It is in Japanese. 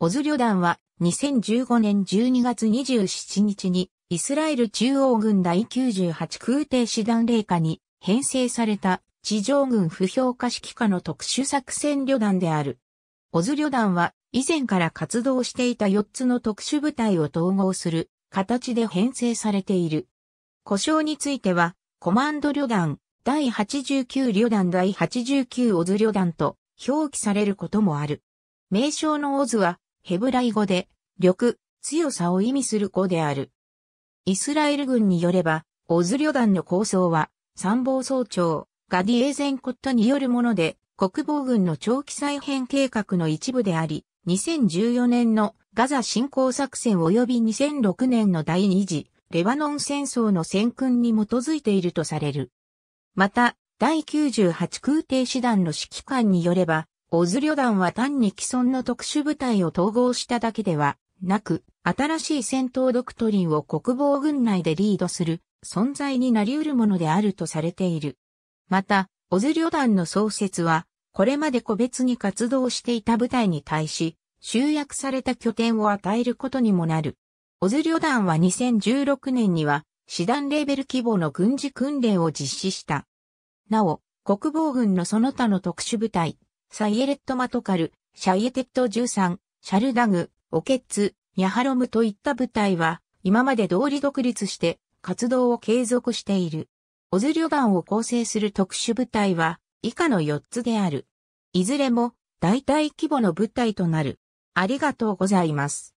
オズ旅団は2015年12月27日にイスラエル中央軍第98空挺師団霊下に編成された地上軍不評価指揮下の特殊作戦旅団である。オズ旅団は以前から活動していた4つの特殊部隊を統合する形で編成されている。故障については、コマンド旅団、第89旅団第89オズ旅団と表記されることもある。名称のオズはヘブライ語で、力、強さを意味する語である。イスラエル軍によれば、オズ旅団の構想は、参謀総長、ガディエーゼンコットによるもので、国防軍の長期再編計画の一部であり、2014年のガザ侵攻作戦及び2006年の第二次レバノン戦争の戦訓に基づいているとされる。また、第98空挺師団の指揮官によれば、オズ旅団は単に既存の特殊部隊を統合しただけではなく、新しい戦闘ドクトリンを国防軍内でリードする存在になり得るものであるとされている。また、オズ旅団の創設は、これまで個別に活動していた部隊に対し、集約された拠点を与えることにもなる。オズ旅団は2016年には、師団レベル規模の軍事訓練を実施した。なお、国防軍のその他の特殊部隊、サイエレットマトカル、シャイエテット13、シャルダグ、オケッツ、ニャハロムといった部隊は、今まで通り独立して活動を継続している。オズリョガンを構成する特殊部隊は、以下の4つである。いずれも、大体規模の部隊となる。ありがとうございます。